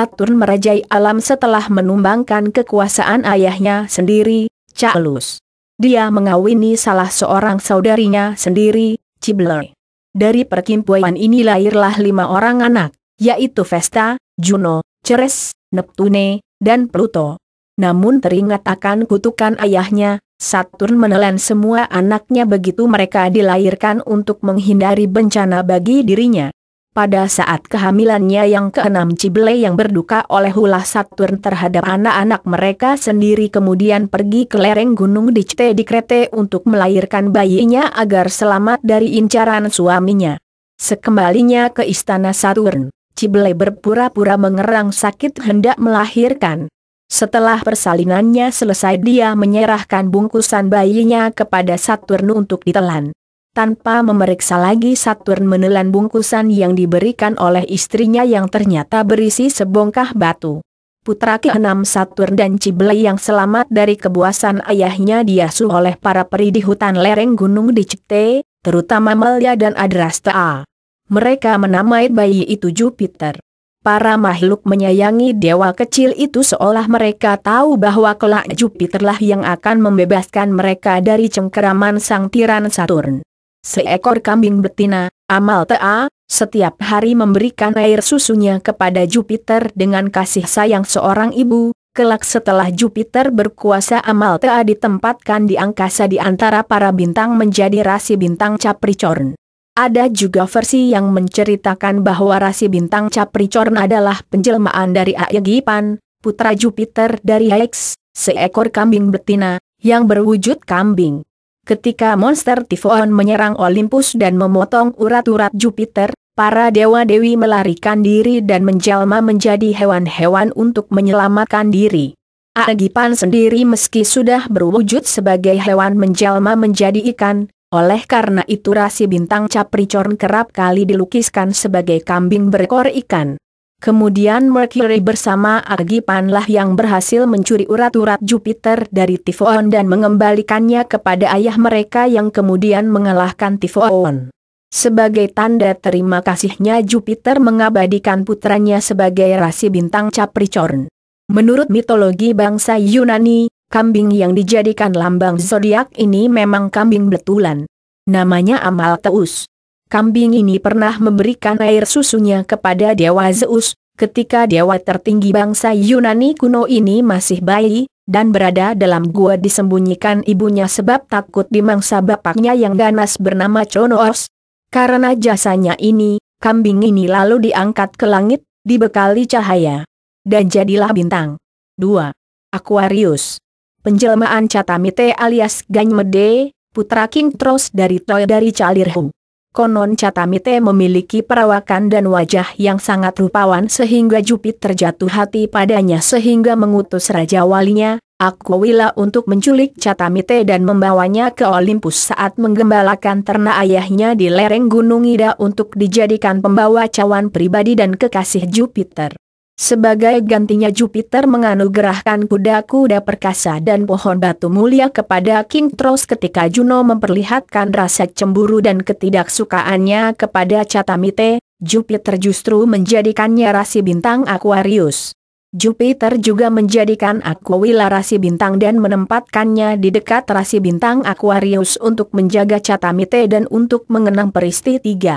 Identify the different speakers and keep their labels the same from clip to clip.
Speaker 1: Saturn merajai alam setelah menumbangkan kekuasaan ayahnya sendiri, Charles. Dia mengawini salah seorang saudarinya sendiri, Cibler. Dari perkimpuan ini lahirlah lima orang anak, yaitu Vesta, Juno, Ceres, Neptune, dan Pluto. Namun teringat akan kutukan ayahnya, Saturn menelan semua anaknya begitu mereka dilahirkan untuk menghindari bencana bagi dirinya. Pada saat kehamilannya yang keenam Cibele yang berduka oleh ulah Saturn terhadap anak-anak mereka sendiri kemudian pergi ke lereng gunung di Cite di Krete untuk melahirkan bayinya agar selamat dari incaran suaminya. Sekembalinya ke istana Saturn, Cibele berpura-pura mengerang sakit hendak melahirkan. Setelah persalinannya selesai dia menyerahkan bungkusan bayinya kepada Saturn untuk ditelan. Tanpa memeriksa lagi Saturn menelan bungkusan yang diberikan oleh istrinya yang ternyata berisi sebongkah batu. Putra keenam Saturn dan Cibele yang selamat dari kebuasan ayahnya diasuh oleh para peri di hutan lereng gunung di Cipte, terutama Melia dan Adrastea. Mereka menamai bayi itu Jupiter. Para makhluk menyayangi dewa kecil itu seolah mereka tahu bahwa kelak Jupiterlah yang akan membebaskan mereka dari cengkeraman sang tiran Saturn seekor kambing betina, Amal Tea, setiap hari memberikan air susunya kepada Jupiter dengan kasih sayang seorang ibu, kelak setelah Jupiter berkuasa Amal Tea ditempatkan di angkasa di antara para bintang menjadi rasi bintang Capricorn. Ada juga versi yang menceritakan bahwa rasi bintang Capricorn adalah penjelmaan dari Aegipan, putra Jupiter dari Hex, seekor kambing betina, yang berwujud kambing. Ketika monster Tifon menyerang Olympus dan memotong urat-urat Jupiter, para dewa-dewi melarikan diri dan menjelma menjadi hewan-hewan untuk menyelamatkan diri. Aegipan sendiri meski sudah berwujud sebagai hewan menjelma menjadi ikan, oleh karena itu rasi bintang Capricorn kerap kali dilukiskan sebagai kambing berekor ikan. Kemudian Mercury bersama Agipanlah yang berhasil mencuri urat-urat Jupiter dari Tifon dan mengembalikannya kepada ayah mereka yang kemudian mengalahkan Tifon. Sebagai tanda terima kasihnya Jupiter mengabadikan putranya sebagai rasi bintang Capricorn. Menurut mitologi bangsa Yunani, kambing yang dijadikan lambang zodiak ini memang kambing betulan. Namanya Amalteus kambing ini pernah memberikan air susunya kepada Dewa Zeus, ketika dewa tertinggi bangsa Yunani kuno ini masih bayi, dan berada dalam gua disembunyikan ibunya sebab takut dimangsa bapaknya yang ganas bernama Chronos. Karena jasanya ini, kambing ini lalu diangkat ke langit, dibekali cahaya. Dan jadilah bintang. 2. Aquarius Penjelmaan Catamite alias Ganymede, putra King Tros dari Troy dari Calirhung. Konon Catamite memiliki perawakan dan wajah yang sangat rupawan sehingga Jupiter jatuh hati padanya sehingga mengutus Raja Walinya, Aquila untuk menculik Catamite dan membawanya ke Olympus saat menggembalakan ternak ayahnya di lereng Gunung Ida untuk dijadikan pembawa cawan pribadi dan kekasih Jupiter. Sebagai gantinya Jupiter menganugerahkan kuda-kuda perkasa dan pohon batu mulia kepada King Tros ketika Juno memperlihatkan rasa cemburu dan ketidaksukaannya kepada Catamite, Jupiter justru menjadikannya rasi bintang Aquarius. Jupiter juga menjadikan Aquila rasi bintang dan menempatkannya di dekat rasi bintang Aquarius untuk menjaga Catamite dan untuk mengenang peristiwa tiga.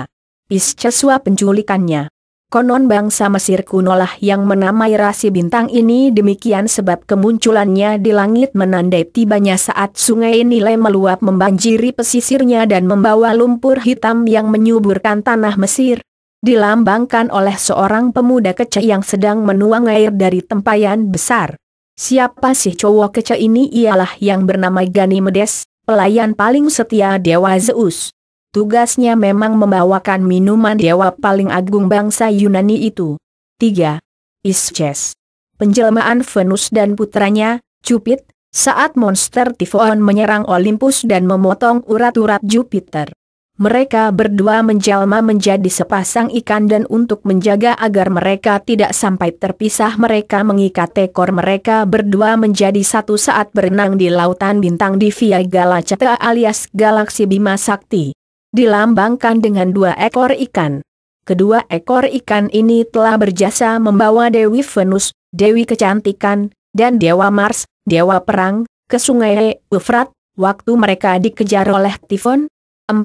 Speaker 1: Pisceswa penculikannya. Konon bangsa Mesir kuno lah yang menamai rasi bintang ini demikian sebab kemunculannya di langit menandai tibanya saat sungai Nile meluap membanjiri pesisirnya dan membawa lumpur hitam yang menyuburkan tanah Mesir. Dilambangkan oleh seorang pemuda kece yang sedang menuang air dari tempayan besar. Siapa sih cowok kece ini ialah yang bernama Ganymedes, pelayan paling setia Dewa Zeus tugasnya memang membawakan minuman dewa paling agung bangsa Yunani itu. 3. Isces. Penjelmaan Venus dan putranya, Cupid, saat monster Tifon menyerang Olympus dan memotong urat-urat Jupiter. Mereka berdua menjelma menjadi sepasang ikan dan untuk menjaga agar mereka tidak sampai terpisah mereka mengikat ekor mereka berdua menjadi satu saat berenang di lautan bintang di Via Galacta alias Galaksi Bima Sakti dilambangkan dengan dua ekor ikan. Kedua ekor ikan ini telah berjasa membawa Dewi Venus, Dewi Kecantikan, dan Dewa Mars, Dewa Perang, ke sungai Eufrat, waktu mereka dikejar oleh Tifon. 4.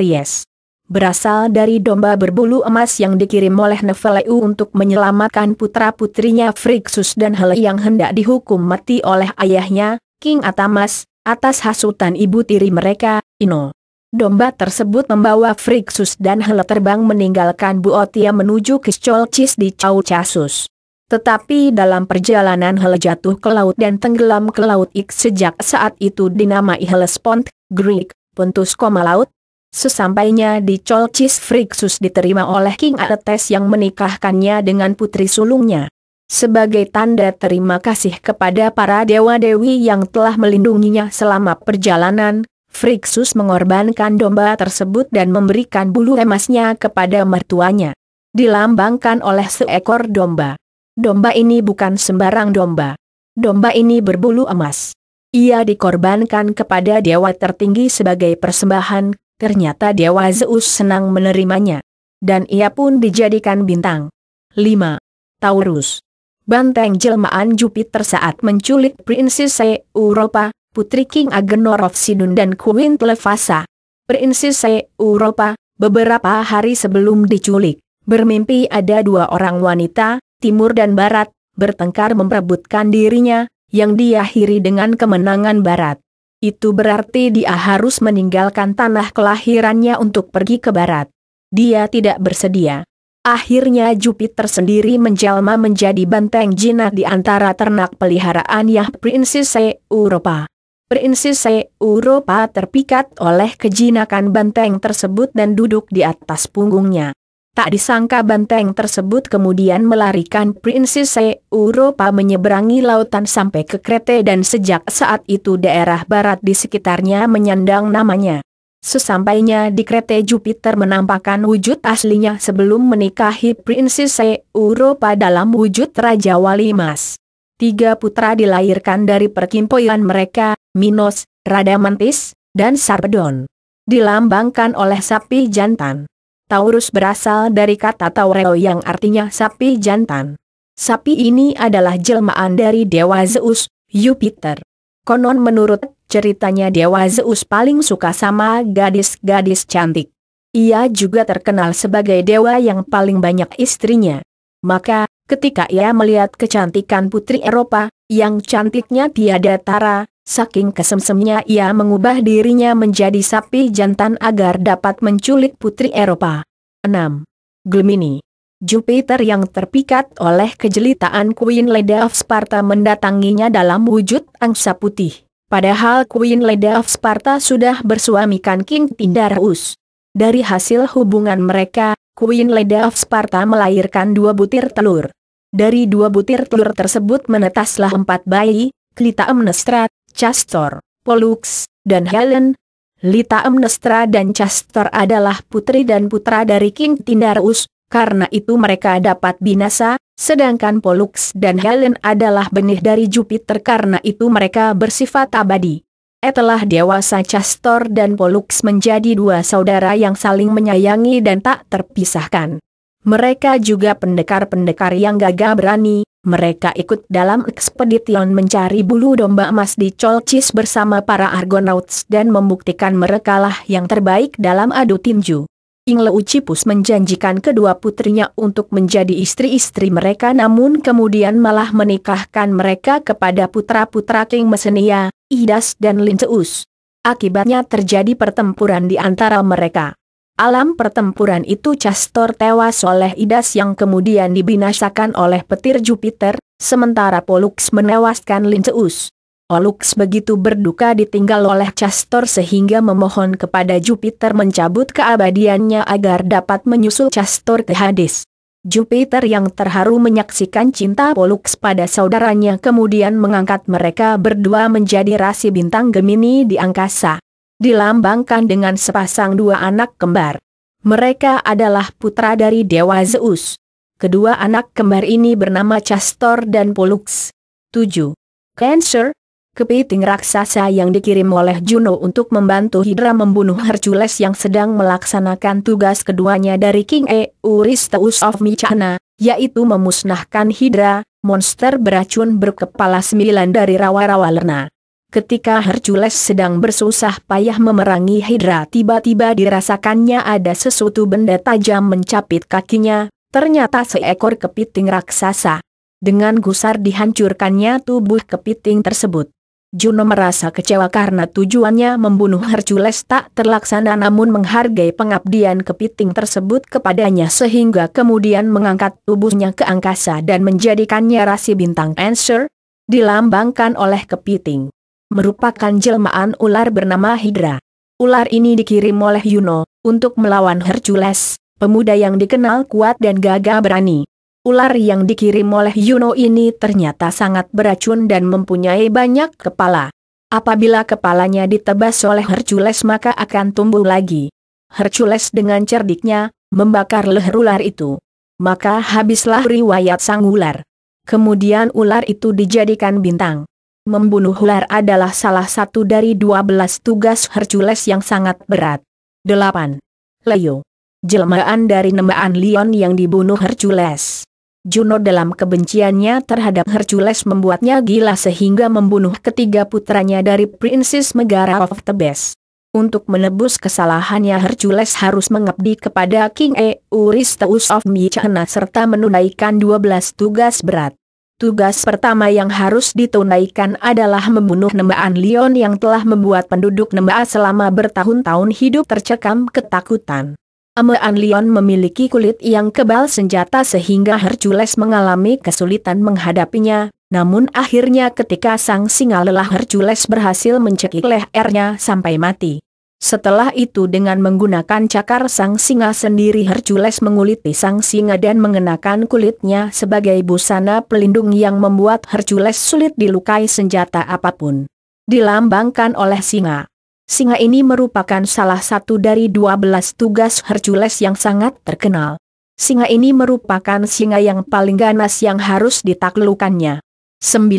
Speaker 1: Aries Berasal dari domba berbulu emas yang dikirim oleh Neveleu untuk menyelamatkan putra-putrinya Frixus dan Hele yang hendak dihukum mati oleh ayahnya, King Atamas, atas hasutan ibu tiri mereka, Ino. Domba tersebut membawa Frixus dan Hele terbang meninggalkan Bu Otia menuju ke Colcis di Caucasus. Tetapi dalam perjalanan Hele jatuh ke laut dan tenggelam ke laut Ik sejak saat itu dinamai Spont, Greek, Pontus koma laut. Sesampainya di Colchis, Frixus diterima oleh King Aretes yang menikahkannya dengan putri sulungnya sebagai tanda terima kasih kepada para dewa-dewi yang telah melindunginya selama perjalanan, Frixus mengorbankan domba tersebut dan memberikan bulu emasnya kepada mertuanya. Dilambangkan oleh seekor domba. Domba ini bukan sembarang domba. Domba ini berbulu emas. Ia dikorbankan kepada dewa tertinggi sebagai persembahan, ternyata dewa Zeus senang menerimanya. Dan ia pun dijadikan bintang. 5. Taurus Banteng jelmaan Jupiter saat menculik Prinses Europa, Putri King Agenor of Sidun dan Queen Plevasa. prinsis Europa, beberapa hari sebelum diculik, bermimpi ada dua orang wanita, timur dan barat, bertengkar memperebutkan dirinya, yang diakhiri dengan kemenangan barat. Itu berarti dia harus meninggalkan tanah kelahirannya untuk pergi ke barat. Dia tidak bersedia. Akhirnya Jupiter sendiri menjelma menjadi banteng jinak di antara ternak peliharaan Yah Princess Europa. Prinsis Europa terpikat oleh kejinakan banteng tersebut dan duduk di atas punggungnya. Tak disangka banteng tersebut kemudian melarikan Prinsis Europa menyeberangi lautan sampai ke Krete dan sejak saat itu daerah barat di sekitarnya menyandang namanya. Sesampainya di Krete Jupiter menampakkan wujud aslinya sebelum menikahi Prinsis Europa dalam wujud Raja Wali Mas. Tiga putra dilahirkan dari perkimpoian mereka, Minos, Radamantis, dan Sarpedon. Dilambangkan oleh sapi jantan. Taurus berasal dari kata Taureo yang artinya sapi jantan. Sapi ini adalah jelmaan dari Dewa Zeus, Jupiter. Konon menurut ceritanya Dewa Zeus paling suka sama gadis-gadis cantik. Ia juga terkenal sebagai dewa yang paling banyak istrinya. Maka, ketika ia melihat kecantikan putri Eropa, yang cantiknya tiada tara, saking kesemsemnya ia mengubah dirinya menjadi sapi jantan agar dapat menculik putri Eropa. 6. Glemini Jupiter yang terpikat oleh kejelitaan Queen Lady of Sparta mendatanginya dalam wujud angsa putih. Padahal Queen Lady of Sparta sudah bersuamikan King Tindarus. Dari hasil hubungan mereka, Queen Lady of Sparta melahirkan dua butir telur. Dari dua butir telur tersebut menetaslah empat bayi, Lita Amnestra, Castor, Pollux, dan Helen. Lita Amnestra dan Castor adalah putri dan putra dari King Tindarus, karena itu mereka dapat binasa, sedangkan Pollux dan Helen adalah benih dari Jupiter karena itu mereka bersifat abadi. Etelah dewasa Castor dan Pollux menjadi dua saudara yang saling menyayangi dan tak terpisahkan. Mereka juga pendekar-pendekar yang gagah berani, mereka ikut dalam ekspedition mencari bulu domba emas di Colchis bersama para Argonauts dan membuktikan merekalah yang terbaik dalam adu tinju. Ingle Ucipus menjanjikan kedua putrinya untuk menjadi istri-istri mereka namun kemudian malah menikahkan mereka kepada putra-putra King Mesenia, Idas dan Linceus. Akibatnya terjadi pertempuran di antara mereka. Alam pertempuran itu Castor tewas oleh Idas yang kemudian dibinasakan oleh petir Jupiter, sementara Pollux menewaskan Linceus. Pollux begitu berduka ditinggal oleh Castor sehingga memohon kepada Jupiter mencabut keabadiannya agar dapat menyusul Castor ke Hades. Jupiter yang terharu menyaksikan cinta Pollux pada saudaranya kemudian mengangkat mereka berdua menjadi rasi bintang Gemini di angkasa dilambangkan dengan sepasang dua anak kembar. Mereka adalah putra dari Dewa Zeus. Kedua anak kembar ini bernama Castor dan Pollux. 7. Cancer, kepiting raksasa yang dikirim oleh Juno untuk membantu Hydra membunuh Hercules yang sedang melaksanakan tugas keduanya dari King e, Eurystheus of Mycana, yaitu memusnahkan Hydra, monster beracun berkepala sembilan dari rawa-rawa lerna. Ketika Hercules sedang bersusah payah memerangi Hydra tiba-tiba dirasakannya ada sesuatu benda tajam mencapit kakinya, ternyata seekor kepiting raksasa. Dengan gusar dihancurkannya tubuh kepiting tersebut. Juno merasa kecewa karena tujuannya membunuh Hercules tak terlaksana namun menghargai pengabdian kepiting tersebut kepadanya sehingga kemudian mengangkat tubuhnya ke angkasa dan menjadikannya rasi bintang Answer, dilambangkan oleh kepiting merupakan jelmaan ular bernama Hydra. Ular ini dikirim oleh Yuno, untuk melawan Hercules, pemuda yang dikenal kuat dan gagah berani. Ular yang dikirim oleh Yuno ini ternyata sangat beracun dan mempunyai banyak kepala. Apabila kepalanya ditebas oleh Hercules maka akan tumbuh lagi. Hercules dengan cerdiknya, membakar leher ular itu. Maka habislah riwayat sang ular. Kemudian ular itu dijadikan bintang membunuh ular adalah salah satu dari 12 tugas Hercules yang sangat berat. 8. Leo. Jelmaan dari nembaan Leon yang dibunuh Hercules. Juno dalam kebenciannya terhadap Hercules membuatnya gila sehingga membunuh ketiga putranya dari Princess Megara of Thebes. Untuk menebus kesalahannya Hercules harus mengabdi kepada King Eurystheus of Mycenae serta menunaikan 12 tugas berat. Tugas pertama yang harus ditunaikan adalah membunuh nembaan Leon yang telah membuat penduduk nembaa selama bertahun-tahun hidup tercekam ketakutan. Emean Leon memiliki kulit yang kebal senjata sehingga Hercules mengalami kesulitan menghadapinya, namun akhirnya ketika sang singa lelah Hercules berhasil mencekik lehernya sampai mati. Setelah itu dengan menggunakan cakar sang singa sendiri Hercules menguliti sang singa dan mengenakan kulitnya sebagai busana pelindung yang membuat Hercules sulit dilukai senjata apapun. Dilambangkan oleh singa. Singa ini merupakan salah satu dari 12 tugas Hercules yang sangat terkenal. Singa ini merupakan singa yang paling ganas yang harus ditaklukannya. 9.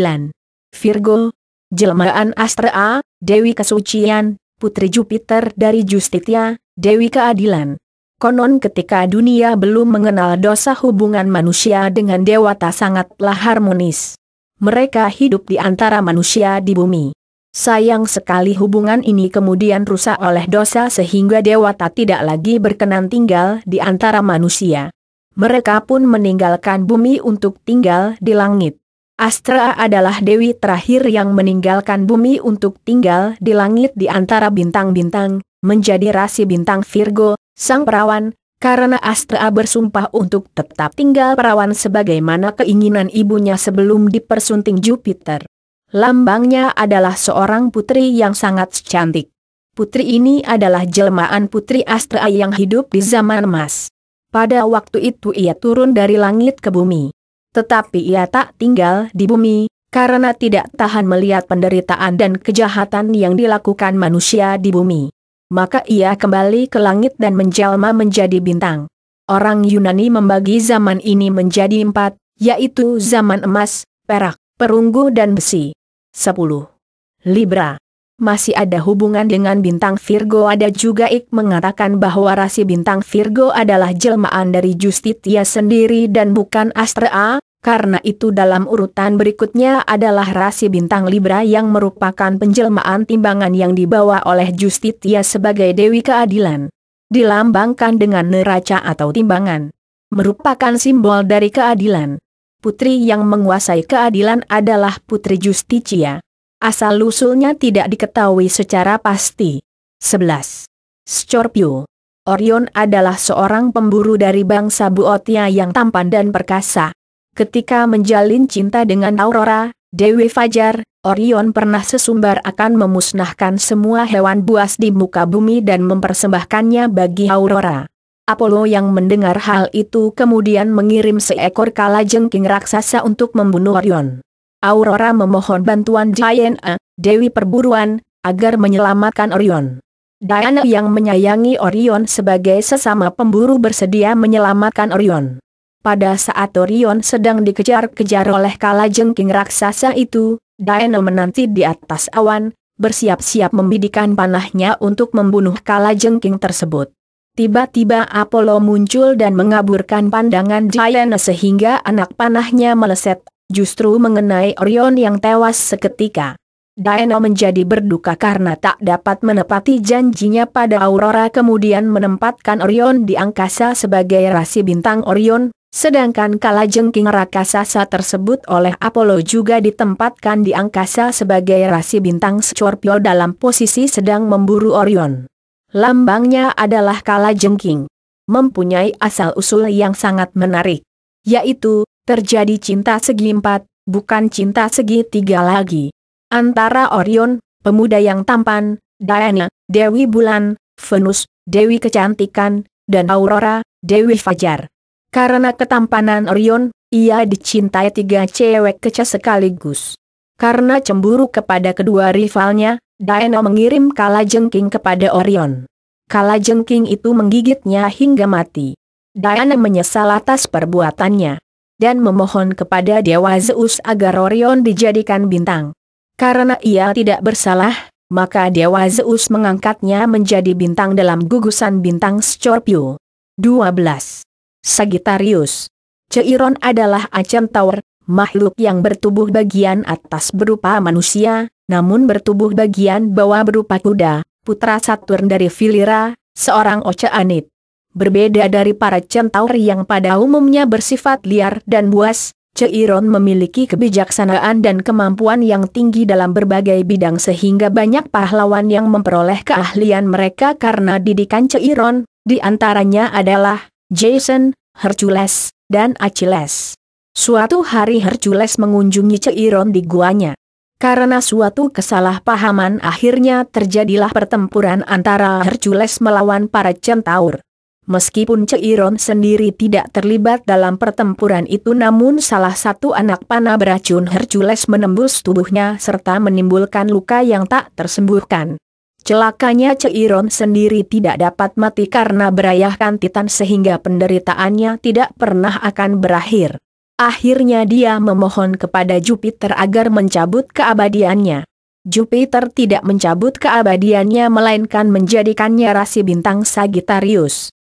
Speaker 1: Virgo, Jelmaan Astra, Dewi Kesucian, putri Jupiter dari Justitia, Dewi Keadilan. Konon ketika dunia belum mengenal dosa hubungan manusia dengan dewata sangatlah harmonis. Mereka hidup di antara manusia di bumi. Sayang sekali hubungan ini kemudian rusak oleh dosa sehingga dewata tidak lagi berkenan tinggal di antara manusia. Mereka pun meninggalkan bumi untuk tinggal di langit. Astra adalah dewi terakhir yang meninggalkan bumi untuk tinggal di langit di antara bintang-bintang, menjadi rasi bintang Virgo, sang perawan, karena Astra bersumpah untuk tetap tinggal perawan sebagaimana keinginan ibunya sebelum dipersunting Jupiter. Lambangnya adalah seorang putri yang sangat cantik. Putri ini adalah jelmaan putri Astra yang hidup di zaman emas. Pada waktu itu ia turun dari langit ke bumi. Tetapi ia tak tinggal di bumi, karena tidak tahan melihat penderitaan dan kejahatan yang dilakukan manusia di bumi. Maka ia kembali ke langit dan menjelma menjadi bintang. Orang Yunani membagi zaman ini menjadi empat, yaitu zaman emas, perak, perunggu dan besi. 10. Libra masih ada hubungan dengan bintang Virgo. Ada juga Ik mengatakan bahwa rasi bintang Virgo adalah jelmaan dari Justitia sendiri dan bukan Astra, karena itu dalam urutan berikutnya adalah rasi bintang Libra yang merupakan penjelmaan timbangan yang dibawa oleh Justitia sebagai Dewi Keadilan. Dilambangkan dengan neraca atau timbangan. Merupakan simbol dari keadilan. Putri yang menguasai keadilan adalah Putri Justitia. Asal-usulnya tidak diketahui secara pasti. 11. Scorpio Orion adalah seorang pemburu dari bangsa Buotia yang tampan dan perkasa. Ketika menjalin cinta dengan Aurora, Dewi Fajar, Orion pernah sesumbar akan memusnahkan semua hewan buas di muka bumi dan mempersembahkannya bagi Aurora. Apollo yang mendengar hal itu kemudian mengirim seekor kalajengking raksasa untuk membunuh Orion. Aurora memohon bantuan Diana, Dewi Perburuan, agar menyelamatkan Orion. Diana yang menyayangi Orion sebagai sesama pemburu bersedia menyelamatkan Orion. Pada saat Orion sedang dikejar-kejar oleh Kalajengking raksasa itu, Daeno menanti di atas awan, bersiap-siap membidikan panahnya untuk membunuh Kalajengking tersebut. Tiba-tiba Apollo muncul dan mengaburkan pandangan Diana sehingga anak panahnya meleset, justru mengenai Orion yang tewas seketika. Daeno menjadi berduka karena tak dapat menepati janjinya pada Aurora kemudian menempatkan Orion di angkasa sebagai rasi bintang Orion, Sedangkan kalajengking raksasa tersebut oleh Apollo juga ditempatkan di angkasa sebagai rasi bintang Scorpio dalam posisi sedang memburu Orion. Lambangnya adalah kalajengking. Mempunyai asal-usul yang sangat menarik. Yaitu, terjadi cinta segi empat, bukan cinta segi tiga lagi. Antara Orion, pemuda yang tampan, Diana, Dewi Bulan, Venus, Dewi Kecantikan, dan Aurora, Dewi Fajar. Karena ketampanan Orion, ia dicintai tiga cewek kece sekaligus. Karena cemburu kepada kedua rivalnya, Daeno mengirim kalajengking kepada Orion. Kalajengking itu menggigitnya hingga mati. Diana menyesal atas perbuatannya. Dan memohon kepada Dewa Zeus agar Orion dijadikan bintang. Karena ia tidak bersalah, maka Dewa Zeus mengangkatnya menjadi bintang dalam gugusan bintang Scorpio. 12. Sagittarius. Ceiron adalah Acem Tower, makhluk yang bertubuh bagian atas berupa manusia, namun bertubuh bagian bawah berupa kuda, putra Saturn dari Filira, seorang Oceanit, Berbeda dari para centaur yang pada umumnya bersifat liar dan buas, Ceiron memiliki kebijaksanaan dan kemampuan yang tinggi dalam berbagai bidang sehingga banyak pahlawan yang memperoleh keahlian mereka karena didikan Ceiron, di antaranya adalah Jason, Hercules, dan Achilles. Suatu hari Hercules mengunjungi Ceiron di guanya. Karena suatu kesalahpahaman akhirnya terjadilah pertempuran antara Hercules melawan para centaur. Meskipun Ceiron sendiri tidak terlibat dalam pertempuran itu namun salah satu anak panah beracun Hercules menembus tubuhnya serta menimbulkan luka yang tak tersembuhkan. Celakanya Ceiron sendiri tidak dapat mati karena berayahkan Titan sehingga penderitaannya tidak pernah akan berakhir. Akhirnya dia memohon kepada Jupiter agar mencabut keabadiannya. Jupiter tidak mencabut keabadiannya melainkan menjadikannya rasi bintang Sagittarius.